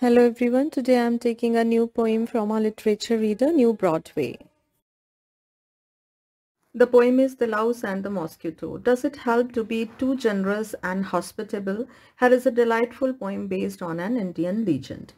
Hello everyone, today I am taking a new poem from our literature reader, New Broadway. The poem is The Louse and the Mosquito. Does it help to be too generous and hospitable? Here is a delightful poem based on an Indian legend.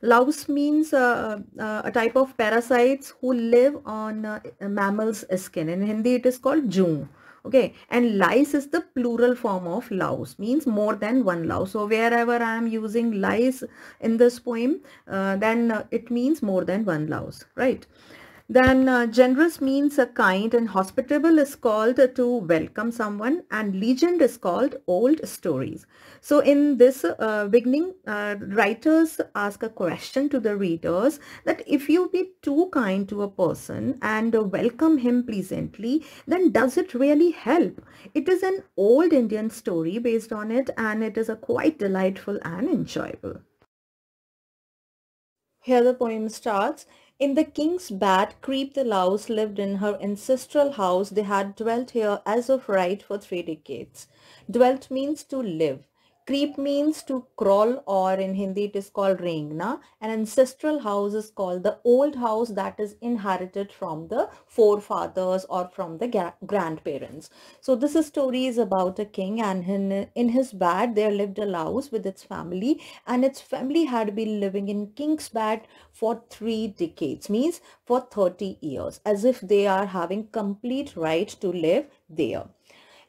Louse means uh, uh, a type of parasites who live on uh, mammal's skin. In Hindi it is called June okay and lice is the plural form of louse means more than one louse so wherever i am using lice in this poem uh, then uh, it means more than one louse right then uh, generous means a kind and hospitable is called to welcome someone and legend is called old stories. So in this uh, beginning, uh, writers ask a question to the readers that if you be too kind to a person and welcome him pleasantly, then does it really help? It is an old Indian story based on it and it is a quite delightful and enjoyable. Here the poem starts. In the king's bat, Creep the Louse lived in her ancestral house. They had dwelt here as of right for three decades. Dwelt means to live. Creep means to crawl or in Hindi it is called Rengna. An ancestral house is called the old house that is inherited from the forefathers or from the grandparents. So this is story is about a king and in, in his bed there lived a louse with its family and its family had been living in king's bed for three decades means for 30 years as if they are having complete right to live there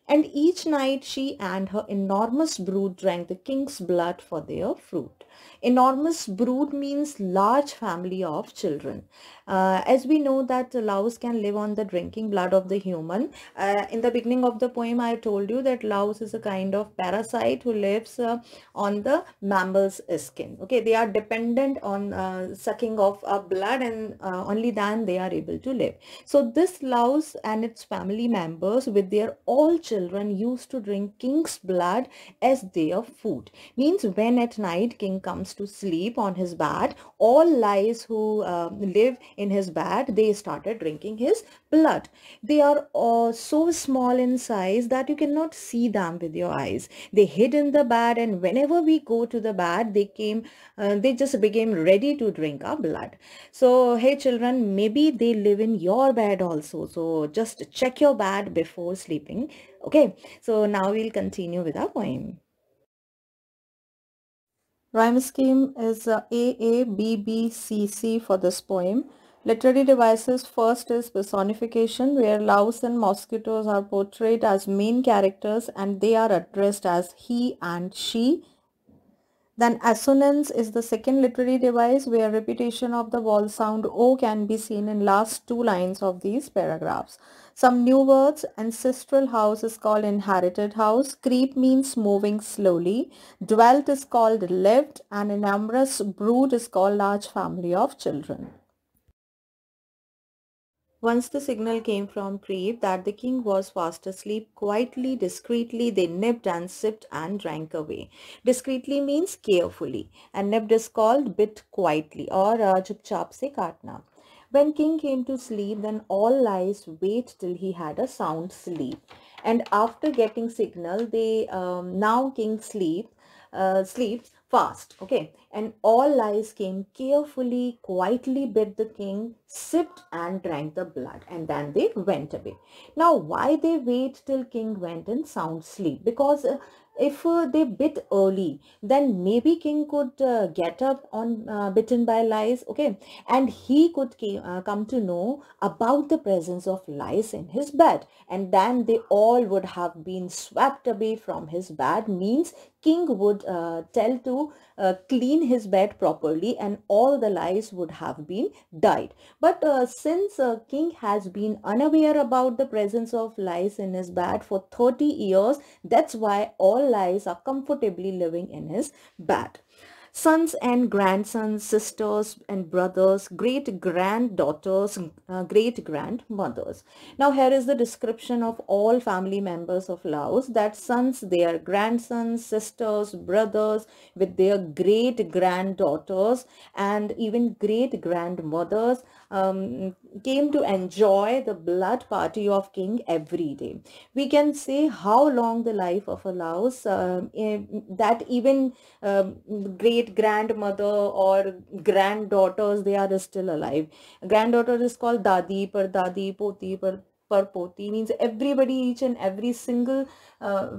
and each night she and her enormous brood drank the king's blood for their fruit. Enormous brood means large family of children uh, as we know that louse can live on the drinking blood of the human. Uh, in the beginning of the poem, I told you that louse is a kind of parasite who lives uh, on the mammal's skin. Okay, they are dependent on uh, sucking of uh, blood and uh, only then they are able to live. So this louse and its family members with their all children used to drink king's blood as their food. Means when at night king comes to sleep on his bed, all lice who live in his bed, they started drinking his blood. They are uh, so small in size that you cannot see them with your eyes. They hid in the bed, and whenever we go to the bed, they came, uh, they just became ready to drink our blood. So, hey children, maybe they live in your bed also. So, just check your bed before sleeping. Okay, so now we'll continue with our poem. Rhyme scheme is uh, A A B B C C for this poem. Literary devices first is personification where louse and mosquitoes are portrayed as main characters and they are addressed as he and she. Then assonance is the second literary device where repetition of the vowel sound O can be seen in last two lines of these paragraphs. Some new words, ancestral house is called inherited house, creep means moving slowly, dwelt is called lived and a numerous brood is called large family of children. Once the signal came from Preve that the king was fast asleep, quietly, discreetly, they nipped and sipped and drank away. Discreetly means carefully and nipped is called bit quietly or uh, chupchap se katna. When king came to sleep, then all lies wait till he had a sound sleep. And after getting signal, they um, now king sleep, uh, sleeps, fast. Okay. And all lies came carefully, quietly bid the king, sipped and drank the blood and then they went away. Now why they wait till king went in sound sleep? Because uh, if uh, they bit early then maybe king could uh, get up on uh, bitten by lice okay and he could uh, come to know about the presence of lice in his bed and then they all would have been swept away from his bed means king would uh, tell to uh, clean his bed properly and all the lice would have been died. But uh, since uh, king has been unaware about the presence of lice in his bed for 30 years, that's why all lice are comfortably living in his bed sons and grandsons, sisters and brothers, great-granddaughters, uh, great-grandmothers. Now here is the description of all family members of Laos that sons, their grandsons, sisters, brothers with their great-granddaughters and even great-grandmothers um, came to enjoy the blood party of king every day. We can say how long the life of a Lao's. uh, um, eh, that even uh, great grandmother or granddaughters they are still alive. Granddaughter is called dadi, par dadi, poti, par per poti means everybody each and every single uh,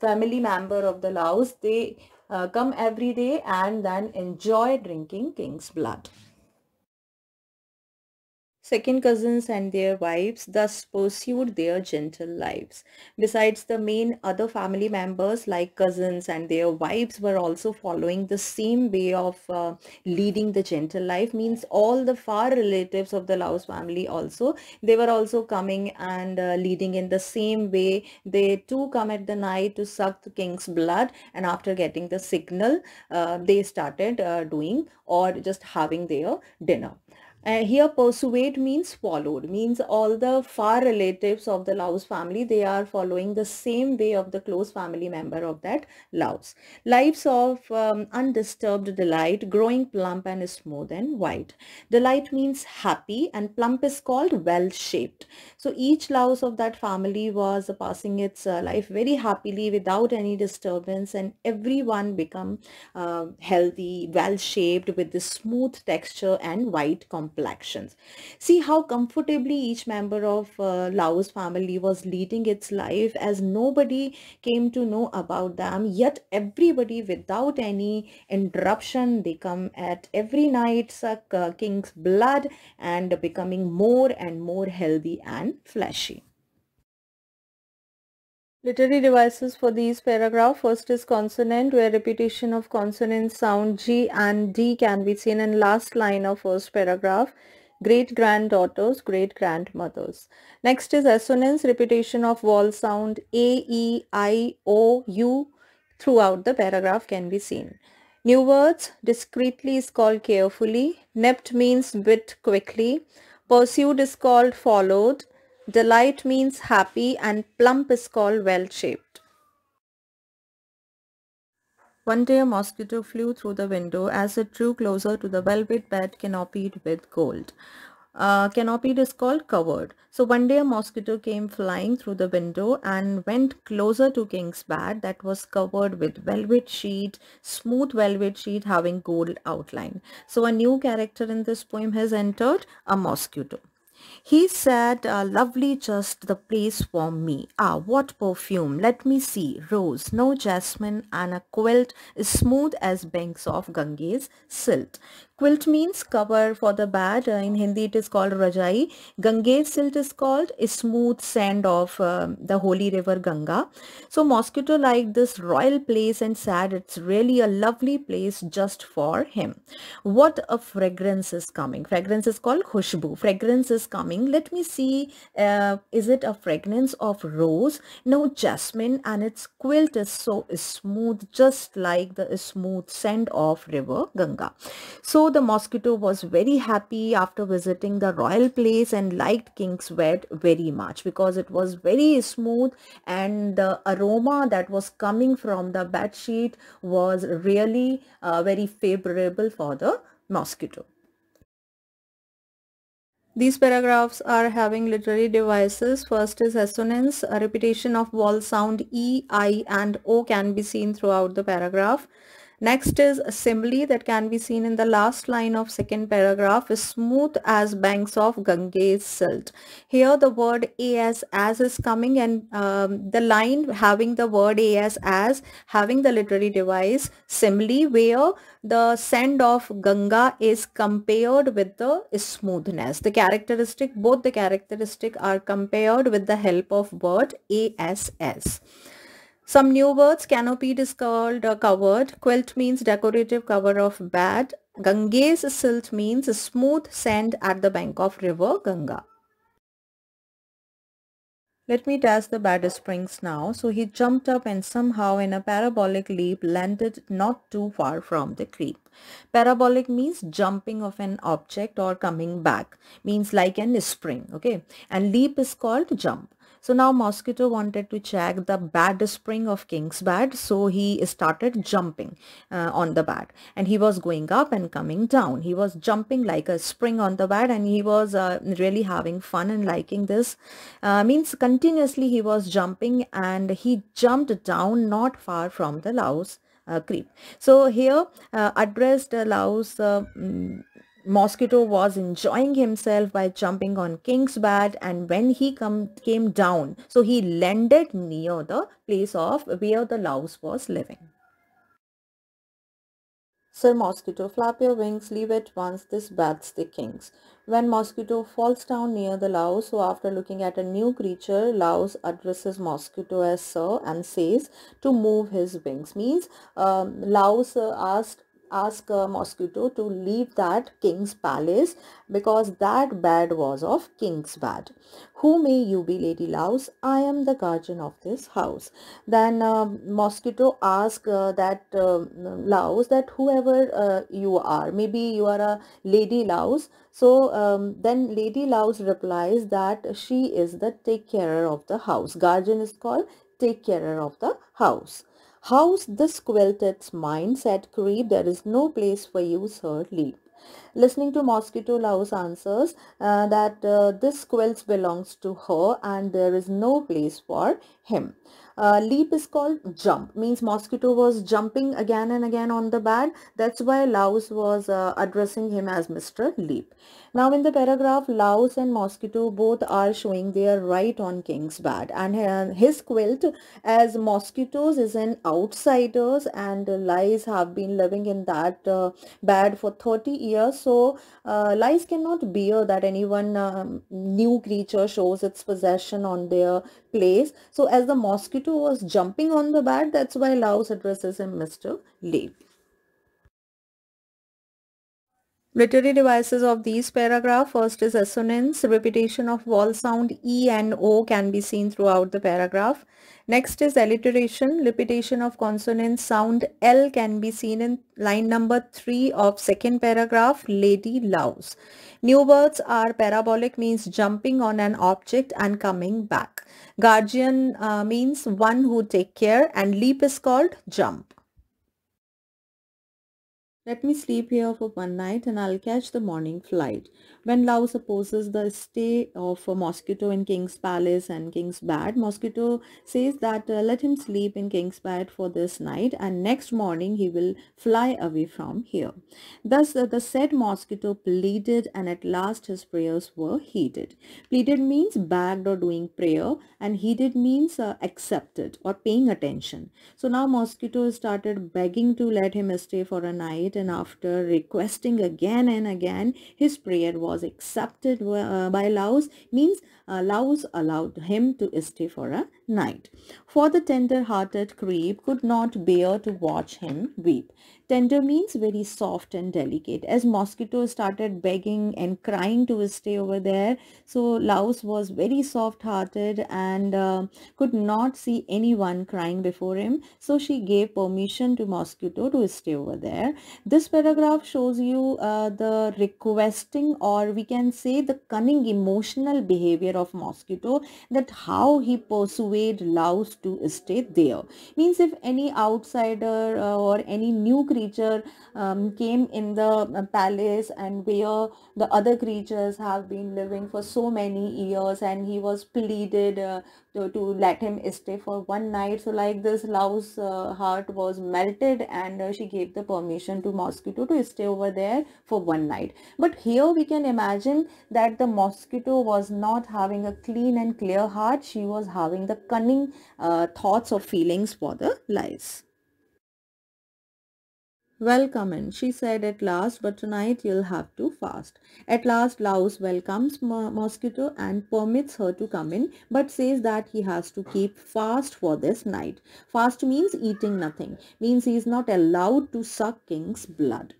family member of the Laos. they uh, come every day and then enjoy drinking king's blood second cousins and their wives thus pursued their gentle lives. Besides the main other family members like cousins and their wives were also following the same way of uh, leading the gentle life means all the far relatives of the Laos family also they were also coming and uh, leading in the same way they too come at the night to suck the king's blood and after getting the signal uh, they started uh, doing or just having their dinner. Uh, here persuade means followed, means all the far relatives of the Laos family, they are following the same way of the close family member of that Laos. Lives of um, undisturbed delight, growing plump and smooth and white. Delight means happy and plump is called well-shaped. So each Laos of that family was passing its uh, life very happily without any disturbance and everyone become uh, healthy, well-shaped with the smooth texture and white complexion complexions. See how comfortably each member of uh, family was leading its life as nobody came to know about them. Yet everybody without any interruption, they come at every night suck uh, king's blood and becoming more and more healthy and fleshy. Literary devices for these paragraph. First is consonant where repetition of consonant sound G and D can be seen in last line of first paragraph. Great granddaughters, great grandmothers. Next is assonance repetition of vowel sound A, E, I, O, U throughout the paragraph can be seen. New words discreetly is called carefully. Nept means bit quickly. Pursued is called followed. Delight means happy and plump is called well-shaped. One day a mosquito flew through the window as it drew closer to the velvet bed canopied with gold. Uh, canopied is called covered. So one day a mosquito came flying through the window and went closer to King's bed that was covered with velvet sheet, smooth velvet sheet having gold outline. So a new character in this poem has entered, a mosquito. He said, uh, lovely just the place for me. Ah, what perfume? Let me see. Rose, no jasmine and a quilt as smooth as banks of Ganges silt. Quilt means cover for the bed. Uh, in Hindi, it is called Rajai. Ganges silt is called smooth sand of uh, the holy river Ganga. So mosquito liked this royal place and said it's really a lovely place just for him. What a fragrance is coming. Fragrance is called khushbu. Fragrance is coming. Let me see. Uh, is it a fragrance of rose? No, jasmine and its quilt is so smooth just like the smooth sand of river Ganga. So the mosquito was very happy after visiting the royal place and liked King's bed very much because it was very smooth and the aroma that was coming from the bed sheet was really uh, very favorable for the mosquito. These paragraphs are having literary devices. First is assonance. A repetition of vowel sound E, I and O can be seen throughout the paragraph. Next is simile that can be seen in the last line of second paragraph is smooth as banks of Ganges silt. Here the word as as is coming and um, the line having the word as as having the literary device simile where the sand of Ganga is compared with the smoothness. The characteristic both the characteristic are compared with the help of word as as. Some new words, canopied is called uh, covered, quilt means decorative cover of bed, Ganges silt means smooth sand at the bank of river Ganga. Let me test the bad springs now. So he jumped up and somehow in a parabolic leap landed not too far from the creek. Parabolic means jumping of an object or coming back. Means like an spring. Okay. And leap is called jump. So now Mosquito wanted to check the bad spring of King's bed. So he started jumping uh, on the bed and he was going up and coming down. He was jumping like a spring on the bed and he was uh, really having fun and liking this. Uh, means continuously he was jumping and he jumped down not far from the louse uh, creep. So here uh, addressed louse uh, mm, Mosquito was enjoying himself by jumping on King's bat and when he come, came down, so he landed near the place of where the louse was living. Sir Mosquito, flap your wings, leave at once, this bat the When Mosquito falls down near the louse, so after looking at a new creature, louse addresses Mosquito as sir and says to move his wings. Means um, louse uh, asked ask a mosquito to leave that king's palace because that bed was of king's bed who may you be lady louse i am the guardian of this house then uh, mosquito ask uh, that uh, louse that whoever uh, you are maybe you are a lady louse so um, then lady louse replies that she is the take care of the house guardian is called take care of the house How's this quiltet's mindset creep? There is no place for you, sir. Leap. Listening to Mosquito Love's answers uh, that uh, this quilt belongs to her and there is no place for him uh, leap is called jump means mosquito was jumping again and again on the bed that's why Laos was uh, addressing him as mr leap now in the paragraph Laos and mosquito both are showing their right on king's bed and uh, his quilt as mosquitoes is an outsiders and lice have been living in that uh, bed for 30 years so uh, lice cannot bear that anyone um, new creature shows its possession on their place so as the mosquito was jumping on the bat. That's why Laos addresses him Mr. Late. Literary devices of these paragraph, first is assonance, repetition of vowel sound E and O can be seen throughout the paragraph. Next is alliteration, repetition of consonant sound L can be seen in line number 3 of second paragraph, lady loves. New words are parabolic means jumping on an object and coming back. Guardian uh, means one who take care and leap is called jump. Let me sleep here for one night and I'll catch the morning flight. When Lao supposes the stay of a mosquito in King's Palace and King's Bed, mosquito says that uh, let him sleep in King's Bed for this night and next morning he will fly away from here. Thus uh, the said mosquito pleaded and at last his prayers were heeded. Pleaded means begged or doing prayer and heeded means uh, accepted or paying attention. So now mosquito started begging to let him stay for a night and after requesting again and again, his prayer was accepted uh, by Laos means Laos allowed him to stay for a night. For the tender-hearted Creep could not bear to watch him weep. Tender means very soft and delicate. As Mosquito started begging and crying to stay over there, so Laos was very soft-hearted and uh, could not see anyone crying before him. So she gave permission to Mosquito to stay over there. This paragraph shows you uh, the requesting or we can say the cunning emotional behavior care of Mosquito that how he persuaded Laos to stay there. Means if any outsider uh, or any new creature um, came in the uh, palace and where the other creatures have been living for so many years and he was pleaded uh, to, let him stay for one night. So like this Laos uh, heart was melted and uh, she gave the permission to Mosquito to stay over there for one night. But here we can imagine that the Mosquito was not having having a clean and clear heart. She was having the cunning uh, thoughts or feelings for the lies. Welcome in, she said at last, but tonight you'll have to fast. At last, Laos welcomes Mosquito and permits her to come in, but says that he has to keep fast for this night. Fast means eating nothing, means he is not allowed to suck King's blood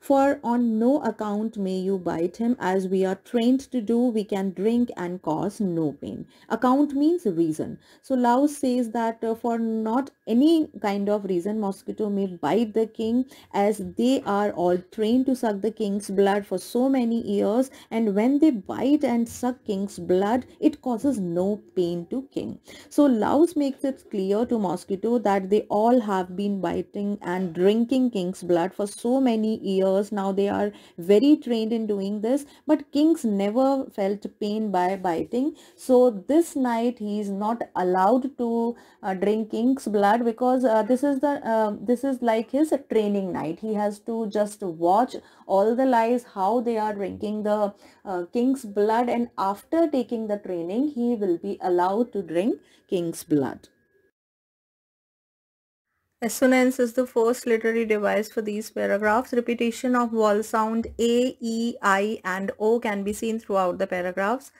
for on no account may you bite him as we are trained to do we can drink and cause no pain account means reason so lao says that uh, for not any kind of reason mosquito may bite the king as they are all trained to suck the king's blood for so many years and when they bite and suck king's blood it causes no pain to king so Laos makes it clear to mosquito that they all have been biting and drinking king's blood for so many years years now they are very trained in doing this but kings never felt pain by biting so this night he is not allowed to uh, drink king's blood because uh, this is the uh, this is like his training night he has to just watch all the lies how they are drinking the uh, king's blood and after taking the training he will be allowed to drink king's blood Assonance is the first literary device for these paragraphs. Repetition of vowel sound A, E, I and O can be seen throughout the paragraphs.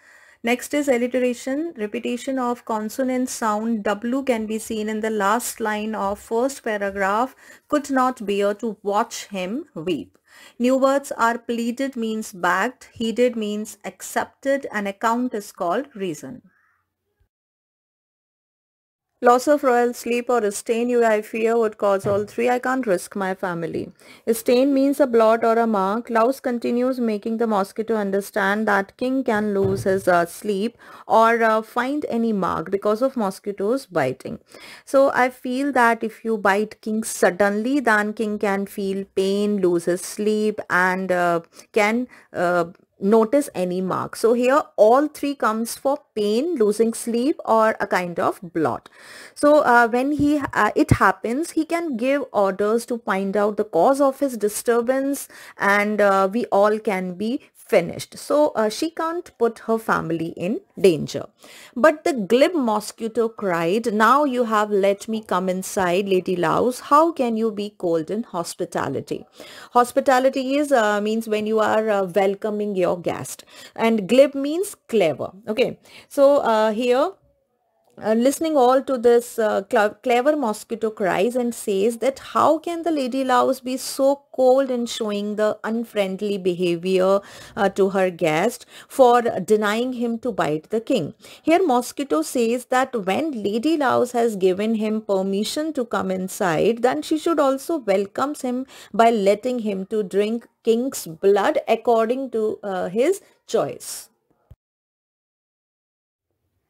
Next is alliteration. Repetition of consonant sound W can be seen in the last line of first paragraph. Could not bear to watch him weep. New words are pleaded means backed, heeded means accepted and account is called reason. Loss of royal sleep or a stain you I fear would cause all three. I can't risk my family. A stain means a blot or a mark. Laus continues making the mosquito understand that king can lose his uh, sleep or uh, find any mark because of mosquitoes biting. So I feel that if you bite king suddenly then king can feel pain, lose his sleep and uh, can uh, notice any mark. So here all three comes for pain, losing sleep or a kind of blot. So uh, when he uh, it happens, he can give orders to find out the cause of his disturbance and uh, we all can be finished. So uh, she can't put her family in danger. But the glib mosquito cried, now you have let me come inside, Lady Laos. How can you be cold in hospitality? Hospitality is uh, means when you are uh, welcoming your guest and glib means clever. Okay. So uh, here uh, listening all to this uh, clever mosquito cries and says that how can the lady louse be so cold in showing the unfriendly behavior uh, to her guest for denying him to bite the king. Here mosquito says that when lady louse has given him permission to come inside then she should also welcomes him by letting him to drink king's blood according to uh, his choice.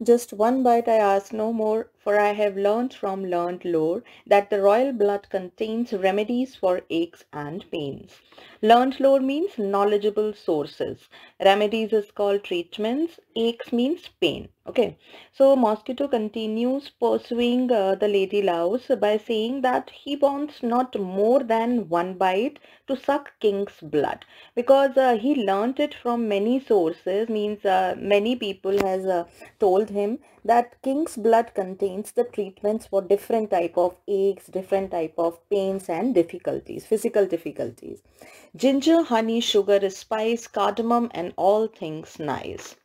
Just one bite I asked, no more for I have learnt from learnt lore that the royal blood contains remedies for aches and pains. Learnt lore means knowledgeable sources. Remedies is called treatments. Aches means pain. Okay. So Mosquito continues pursuing uh, the lady Laos by saying that he wants not more than one bite to suck King's blood because uh, he learnt it from many sources means uh, many people has uh, told him that king's blood contains the treatments for different type of aches, different type of pains and difficulties, physical difficulties. Ginger, honey, sugar, spice, cardamom and all things nice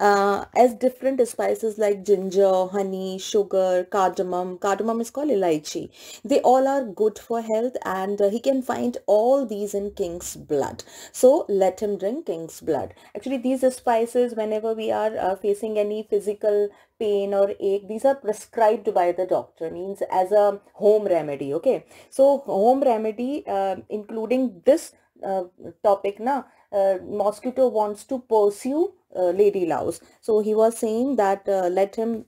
uh, as different spices like ginger, honey, sugar, cardamom. Cardamom is called elaichi. They all are good for health and uh, he can find all these in king's blood. So let him drink king's blood. Actually these spices whenever we are uh, facing any physical pain or ache these are prescribed by the doctor means as a home remedy okay so home remedy uh, including this uh, topic now uh, mosquito wants to pursue uh, Lady Laos. So he was saying that uh, let him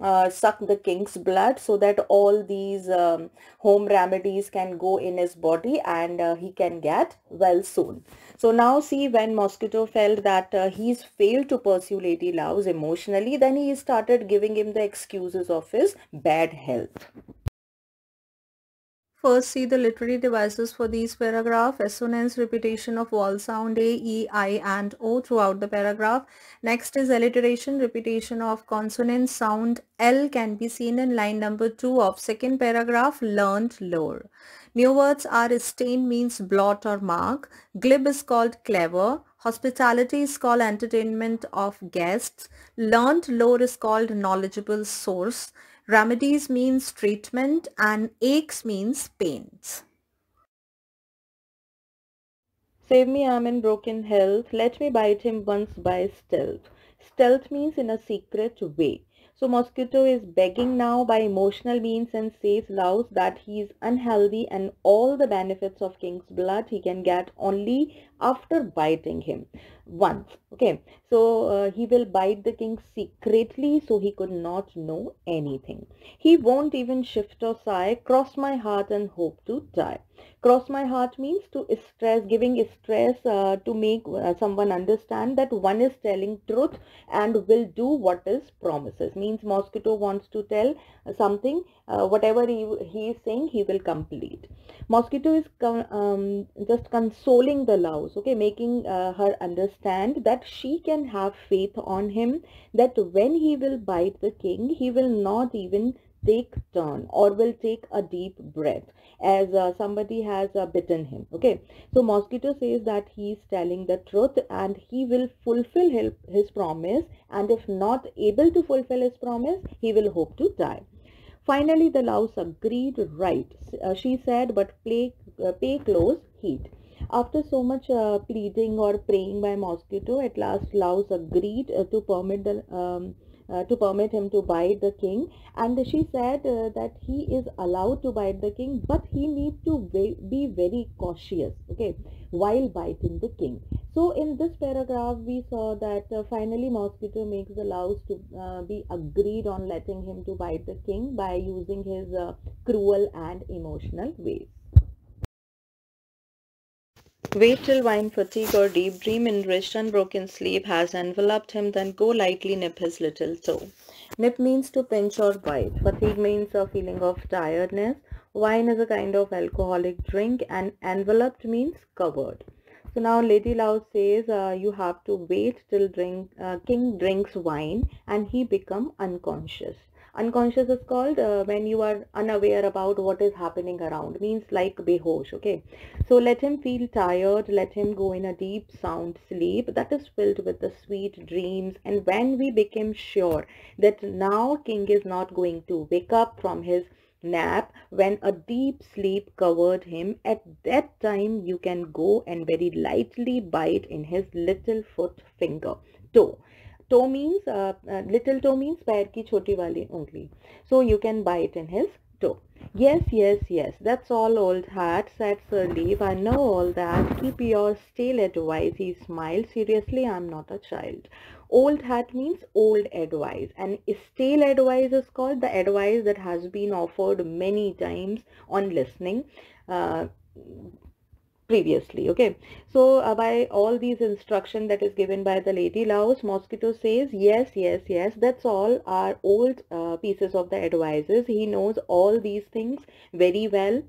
uh, suck the king's blood so that all these um, home remedies can go in his body and uh, he can get well soon. So now see when Mosquito felt that uh, he's failed to pursue Lady Laos emotionally, then he started giving him the excuses of his bad health. First see the literary devices for these paragraph, assonance, repetition of vowel sound A, E, I and O throughout the paragraph. Next is alliteration, repetition of consonant sound L can be seen in line number 2 of second paragraph, learned lore. New words are stain means blot or mark, glib is called clever, Hospitality is called entertainment of guests. Learned lore is called knowledgeable source. Remedies means treatment and aches means pains. Save me I'm in broken health, let me bite him once by stealth. Stealth means in a secret way. So Mosquito is begging now by emotional means and says Louse that he is unhealthy and all the benefits of king's blood he can get only after biting him once okay so uh, he will bite the king secretly so he could not know anything he won't even shift or sigh cross my heart and hope to die cross my heart means to stress giving stress uh, to make uh, someone understand that one is telling truth and will do what is promises means mosquito wants to tell uh, something uh, whatever he, he is saying he will complete mosquito is um, just consoling the love okay making uh, her understand that she can have faith on him that when he will bite the king he will not even take turn or will take a deep breath as uh, somebody has uh, bitten him okay so mosquito says that he is telling the truth and he will fulfill his, promise and if not able to fulfill his promise he will hope to die finally the louse agreed right uh, she said but play, uh, pay close heed after so much uh, pleading or praying by Mosquito, at last Laos agreed uh, to permit the um, uh, to permit him to bite the king and she said uh, that he is allowed to bite the king but he needs to be very cautious okay while biting the king so in this paragraph we saw that uh, finally mosquito makes the louse to uh, be agreed on letting him to bite the king by using his cruel and emotional ways Wait till wine fatigue or deep dream enriched unbroken sleep has enveloped him, then go lightly nip his little toe. Nip means to pinch or bite. Fatigue means a feeling of tiredness. Wine is a kind of alcoholic drink and enveloped means covered. So now Lady Lao says uh, you have to wait till drink, uh, king drinks wine and he become unconscious unconscious is called uh, when you are unaware about what is happening around means like behosh okay so let him feel tired let him go in a deep sound sleep that is filled with the sweet dreams and when we became sure that now king is not going to wake up from his nap when a deep sleep covered him at that time you can go and very lightly bite in his little foot finger toe toe means uh, uh, little toe means पैर की vali only. so you can buy it in his toe yes yes yes that's all old hat said sir Leave. i know all that keep your stale advice he smiled seriously i'm not a child old hat means old advice and stale advice is called the advice that has been offered many times on listening uh, previously okay so uh, by all these instruction that is given by the lady laos mosquito says yes yes yes that's all our old uh, pieces of the advices he knows all these things very well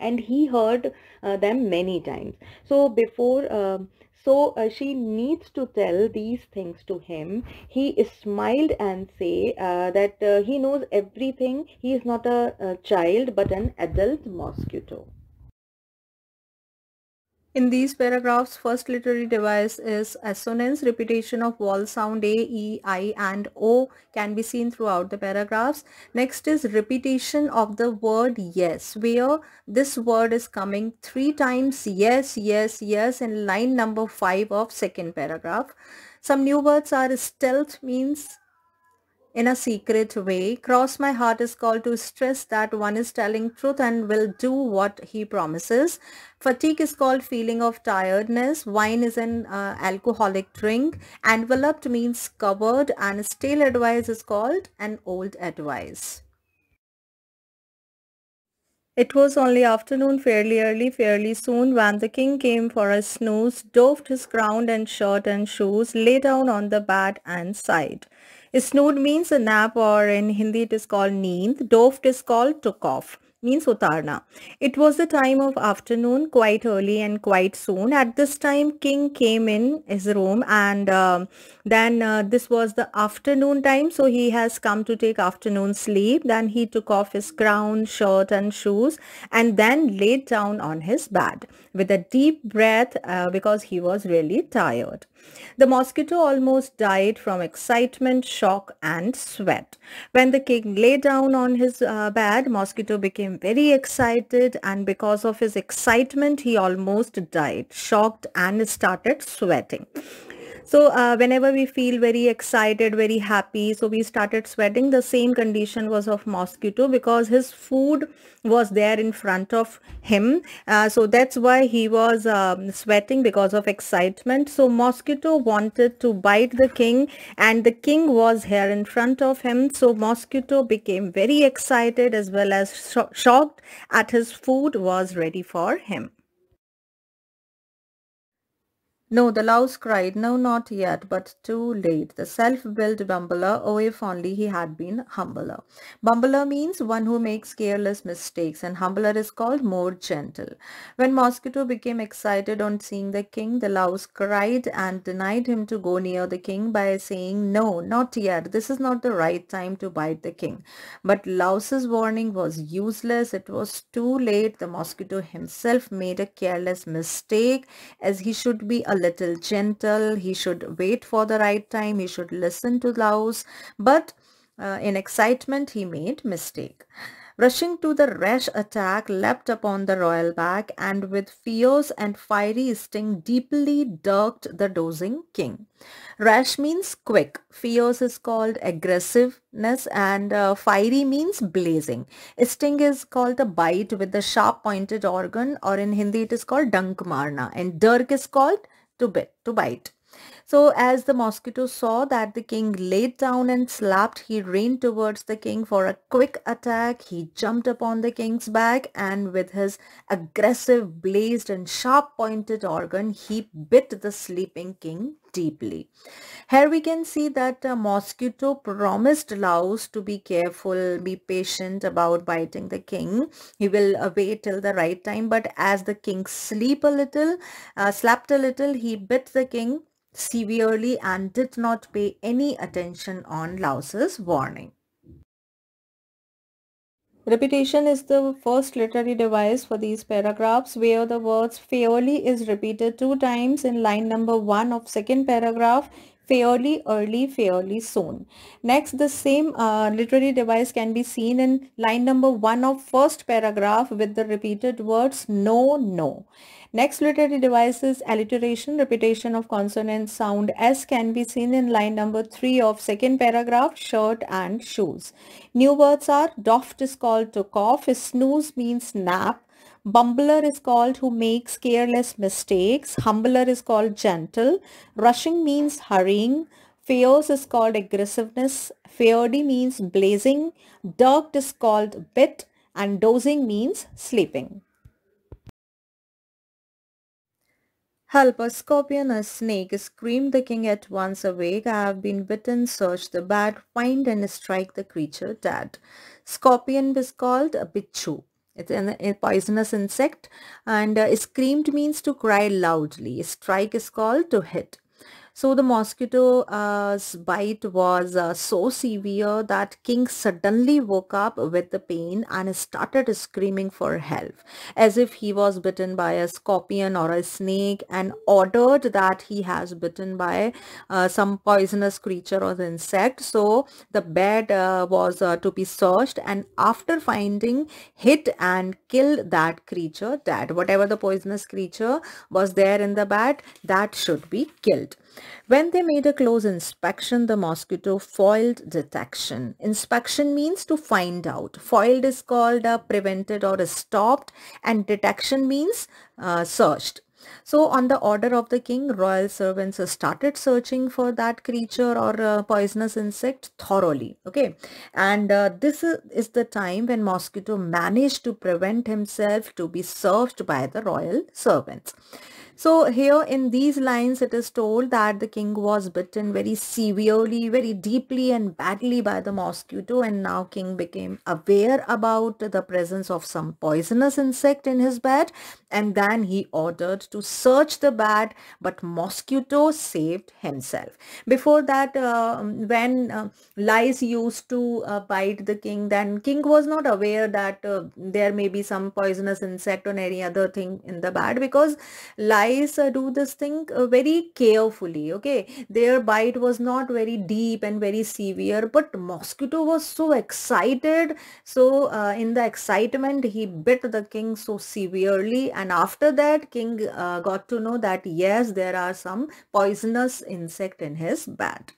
and he heard uh, them many times so before um, so uh, she needs to tell these things to him. He smiled and say uh, that uh, he knows everything. He is not a, a child but an adult mosquito. In these paragraphs, first literary device is assonance. Repetition of vowel sound A, E, I and O can be seen throughout the paragraphs. Next is repetition of the word yes, where this word is coming three times yes, yes, yes in line number 5 of second paragraph. Some new words are stealth means in a secret way. Cross My Heart is called to stress that one is telling truth and will do what he promises. Fatigue is called feeling of tiredness. Wine is an uh, alcoholic drink. Enveloped means covered and stale advice is called an old advice. It was only afternoon fairly early, fairly soon when the king came for a snooze, doffed his crown and shirt and shoes, lay down on the bed and sighed. Snood means a nap or in Hindi it is called neend. Doft is called took off means utarna. It was the time of afternoon, quite early and quite soon. At this time, king came in his room and uh, then uh, this was the afternoon time. So he has come to take afternoon sleep. Then he took off his crown, shirt and shoes and then laid down on his bed with a deep breath uh, because he was really tired. The mosquito almost died from excitement, shock and sweat. When the king lay down on his uh, bed, mosquito became very excited and because of his excitement, he almost died, shocked and started sweating. So uh, whenever we feel very excited, very happy, so we started sweating. The same condition was of mosquito because his food was there in front of him. Uh, so that's why he was um, sweating because of excitement. So mosquito wanted to bite the king and the king was here in front of him. So mosquito became very excited as well as sh shocked at his food was ready for him. No, the louse cried, no, not yet, but too late. The self-willed bumbler, oh, if only he had been humbler. Bumbler means one who makes careless mistakes, and humbler is called more gentle. When Mosquito became excited on seeing the king, the louse cried and denied him to go near the king by saying, no, not yet. This is not the right time to bite the king. But louse's warning was useless. It was too late. The mosquito himself made a careless mistake as he should be a little gentle. He should wait for the right time. He should listen to Laos. But uh, in excitement, he made mistake. Rushing to the rash attack, leapt upon the royal back and with fierce and fiery sting deeply dirked the dozing king. Rash means quick, fierce is called aggressiveness and uh, fiery means blazing. Sting is called the bite with the sharp pointed organ or in Hindi it is called dank marna and dirk is called to bit to bite so as the mosquito saw that the king laid down and slept, he ran towards the king for a quick attack. He jumped upon the king's back and with his aggressive, blazed and sharp pointed organ, he bit the sleeping king deeply. Here we can see that uh, mosquito promised Laos to be careful, be patient about biting the king. He will uh, wait till the right time but as the king sleep a little, uh, slept a little, he bit the king severely and did not pay any attention on Laozi's warning. Repetition is the first literary device for these paragraphs where the words fairly is repeated two times in line number 1 of second paragraph fairly early, fairly soon. Next, the same uh, literary device can be seen in line number one of first paragraph with the repeated words no, no. Next literary device is alliteration, repetition of consonant sound S can be seen in line number 3 of second paragraph, shirt and shoes. New words are doft is called to cough, snooze means nap, Bumbler is called who makes careless mistakes. Humbler is called gentle. Rushing means hurrying. Fierce is called aggressiveness. Fiery means blazing. Dark is called bit. And dozing means sleeping. Help, a scorpion, a snake, Scream the king at once awake. I have been bitten, search the bed, find and strike the creature dead. Scorpion was called a bichu. It's an, a poisonous insect and uh, screamed means to cry loudly. strike is called to hit. So the mosquito's uh, bite was uh, so severe that King suddenly woke up with the pain and started screaming for help as if he was bitten by a scorpion or a snake and ordered that he has bitten by uh, some poisonous creature or insect. So the bed uh, was uh, to be searched and after finding hit and kill that creature that whatever the poisonous creature was there in the bed that should be killed. When they made a close inspection, the mosquito foiled detection. Inspection means to find out. Foiled is called uh, prevented or stopped and detection means uh, searched. So on the order of the king, royal servants started searching for that creature or uh, poisonous insect thoroughly. Okay. And uh, this is the time when mosquito managed to prevent himself to be served by the royal servants. So here in these lines, it is told that the king was bitten very severely, very deeply and badly by the mosquito and now king became aware about the presence of some poisonous insect in his bed and then he ordered to search the bed but mosquito saved himself. Before that, uh, when uh, lice used to uh, bite the king, then king was not aware that uh, there may be some poisonous insect or any other thing in the bed because lice guys uh, do this thing uh, very carefully okay their bite was not very deep and very severe but mosquito was so excited so uh, in the excitement he bit the king so severely and after that king uh, got to know that yes there are some poisonous insect in his bat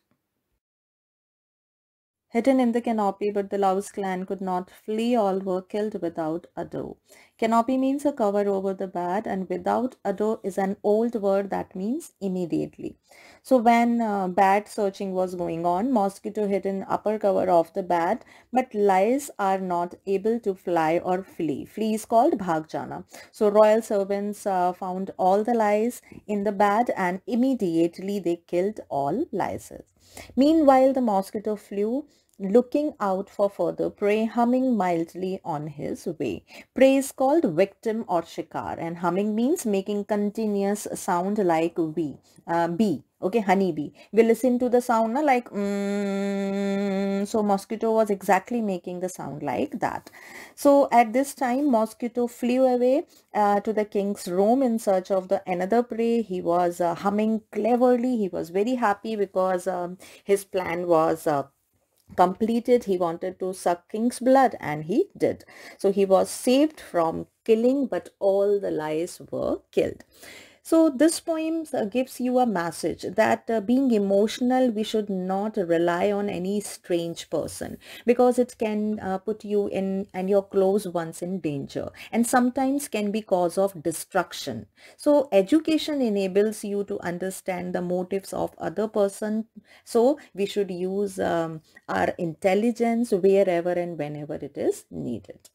hidden in the canopy, but the Laos clan could not flee, all were killed without ado. Canopy means a cover over the bed and without ado is an old word that means immediately. So when uh, searching was going on, mosquito hid an upper cover of the bat, but lice are not able to fly or flee. Flee is called bhagjana. So royal servants uh, found all the lice in the bat and immediately they killed all lice. Meanwhile, the mosquito flew looking out for further prey, humming mildly on his way. Prey is called victim or shikar and humming means making continuous sound like bee, uh, bee, okay, honeybee. We listen to the sound na, like mm, so mosquito was exactly making the sound like that. So at this time, mosquito flew away uh, to the king's room in search of the another prey. He was uh, humming cleverly. He was very happy because um, his plan was uh, completed he wanted to suck king's blood and he did so he was saved from killing but all the lies were killed so this poem uh, gives you a message that uh, being emotional, we should not rely on any strange person because it can uh, put you in and your close ones in danger and sometimes can be cause of destruction. So education enables you to understand the motives of other person. So we should use um, our intelligence wherever and whenever it is needed.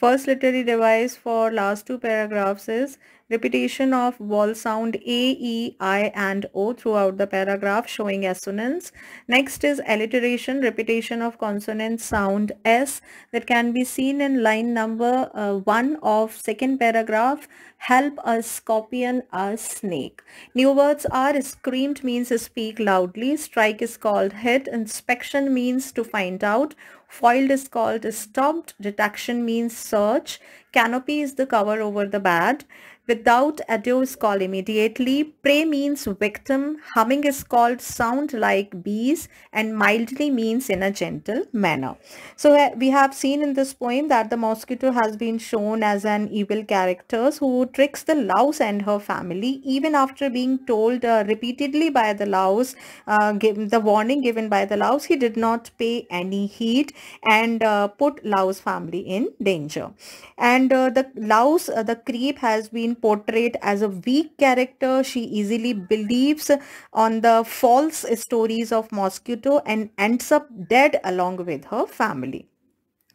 First literary device for last two paragraphs is repetition of vowel sound A, E, I and O throughout the paragraph showing assonance. Next is alliteration, repetition of consonant sound S that can be seen in line number uh, 1 of second paragraph, help a scorpion a snake. New words are screamed means speak loudly, strike is called hit, inspection means to find out, Foiled is called is stopped. Detection means search. Canopy is the cover over the bed. Without ado is called immediately. Prey means victim. Humming is called sound like bees and mildly means in a gentle manner. So eh, we have seen in this poem that the mosquito has been shown as an evil character who tricks the louse and her family even after being told uh, repeatedly by the louse, uh, the warning given by the louse, he did not pay any heed and uh, put louse family in danger. And uh, the louse, uh, the creep has been portrayed as a weak character. She easily believes on the false stories of Mosquito and ends up dead along with her family.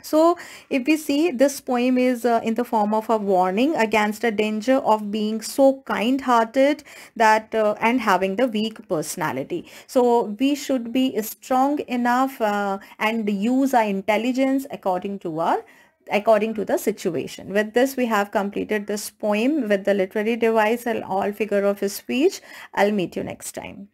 So if we see this poem is uh, in the form of a warning against a danger of being so kind hearted that uh, and having the weak personality. So we should be strong enough uh, and use our intelligence according to our according to the situation. With this, we have completed this poem with the literary device and all figure of speech. I'll meet you next time.